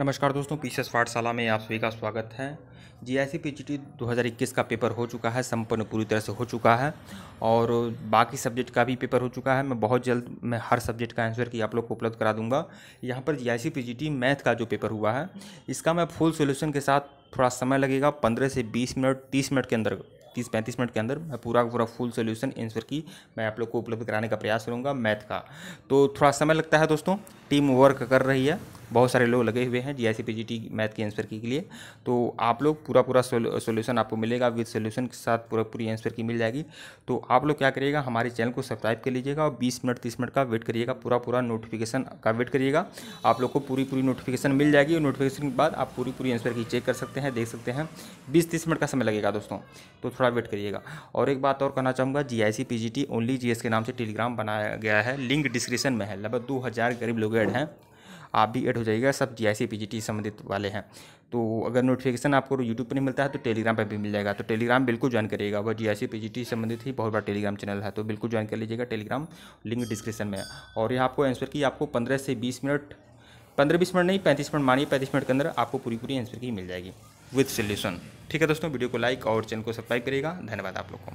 नमस्कार दोस्तों P C पाठशाला में आप सभी का स्वागत है G S C P G T दो हज़ार इक्कीस का पेपर हो चुका है संपन्न पूरी तरह से हो चुका है और बाकी सब्जेक्ट का भी पेपर हो चुका है मैं बहुत जल्द मैं हर सब्जेक्ट का आंसर की आप लोग को उपलब्ध करा दूंगा यहाँ पर G I C P G T math का जो पेपर हुआ है इसका मैं फुल सोल्यूशन के साथ थोड़ा समय लगेगा पंद्रह से बीस मिनट तीस मिनट के अंदर तीस पैंतीस मिनट के अंदर मैं पूरा पूरा फुल सोल्यूशन आंसर की मैं आप लोग को उपलब्ध कराने का प्रयास करूँगा मैथ का तो थोड़ा समय लगता है दोस्तों टीम वर्क कर रही है बहुत सारे लोग लगे हुए हैं G I C P G T math के आंसर की के लिए तो आप लोग पूरा पूरा सोल्यूशन आपको मिलेगा विद सोल्यूशन के साथ पूरा पूरी आंसर की मिल जाएगी तो आप लोग क्या करिएगा हमारे चैनल को सब्सक्राइब कर लीजिएगा और बीस मिनट तीस मिनट का वेट करिएगा पूरा पूरा नोटिफिकेशन का वेट करिएगा आप लोग को पूरी पूरी नोटिफिकेशन मिल जाएगी और नोटिफिकेशन के बाद आप पूरी पूरी आंसर की चेक कर सकते हैं देख सकते हैं बीस तीस मिनट का समय लगेगा दोस्तों तो थोड़ा वेट करिएगा और एक बात और कहना चाहूँगा G I C P G T only G S के नाम से टेलीग्राम बनाया गया है लिंक डिस्क्रिप्शन में है लगभग दो हज़ार गरीब लोग ऐड हैं आप भी ऐड हो जाएगा सब जी आई संबंधित वाले हैं तो अगर नोटिफिकेशन आपको यूट्यूब पर नहीं मिलता है तो टेलीग्राम पर भी मिल जाएगा तो टेलीग्राम बिल्कुल ज्वाइन करिएगा वह जी आई संबंधित ही बहुत बड़ा टेलीग्राम चैनल है तो बिल्कुल ज्वाइन कर लीजिएगा टेलीग्राम लिंक डिस्क्रिप्शन में और यहाँ आपको आंसर की आपको पंद्रह से बीस मिनट पंद्रह बीस मिनट नहीं पैंतीस मिनट मानिए पैंतीस मिनट के अंदर आपको पूरी पूरी आंसर की मिल जाएगी विथ सोल्यूशन ठीक है दोस्तों वीडियो को लाइक और चैनल को सब्सक्राइब करिएगा धन्यवाद आप लोग को